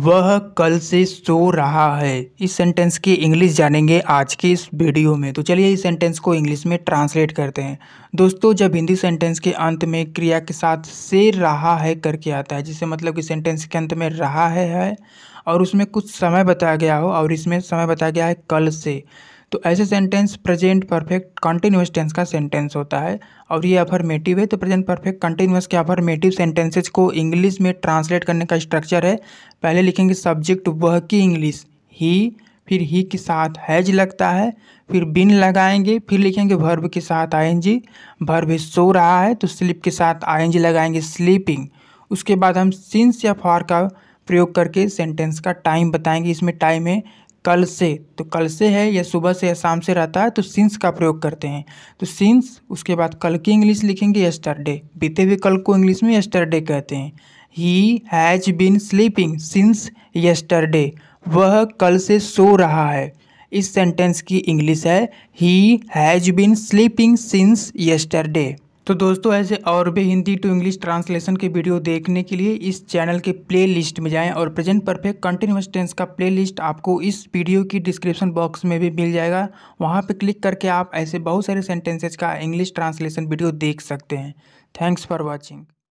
वह कल से सो रहा है इस सेंटेंस की इंग्लिश जानेंगे आज के इस वीडियो में तो चलिए इस सेंटेंस को इंग्लिश में ट्रांसलेट करते हैं दोस्तों जब हिंदी सेंटेंस के अंत में क्रिया के साथ से रहा है करके आता है जिससे मतलब कि सेंटेंस के अंत में रहा है, है और उसमें कुछ समय बताया गया हो और इसमें समय बताया गया है कल से तो ऐसे sentence present perfect continuous tense का सेंटेंस होता है और ये अफर्मेटिव है तो प्रेजेंट परफेक्ट कंटिन्यूस के अफर्मेटिव सेंटेंसेज को इंग्लिश में ट्रांसलेट करने का स्ट्रक्चर है पहले लिखेंगे सब्जेक्ट वह की इंग्लिश ही फिर ही के साथ हैज लगता है फिर बिन लगाएंगे फिर लिखेंगे भर्व के साथ आई भर्व सो रहा है तो स्लिप के साथ आई लगाएंगे स्लीपिंग उसके बाद हम सिंस या फॉर का प्रयोग करके सेंटेंस का टाइम बताएंगे इसमें टाइम है कल से तो कल से है या सुबह से या शाम से रहता है तो सिंस का प्रयोग करते हैं तो सिंस उसके बाद कल की इंग्लिश लिखेंगे यस्टरडे बीते हुए कल को इंग्लिश में यस्टरडे कहते हैं he has been sleeping since yesterday वह कल से सो रहा है इस सेंटेंस की इंग्लिश है he has been sleeping since yesterday तो दोस्तों ऐसे और भी हिंदी टू इंग्लिश ट्रांसलेशन के वीडियो देखने के लिए इस चैनल के प्ले लिस्ट में जाएं और प्रेजेंट परफेक्ट कंटिन्यूस टेंस का प्ले लिस्ट आपको इस वीडियो की डिस्क्रिप्शन बॉक्स में भी मिल जाएगा वहां पर क्लिक करके आप ऐसे बहुत सारे सेंटेंसेज का इंग्लिश ट्रांसलेशन वीडियो देख सकते हैं थैंक्स फॉर वॉचिंग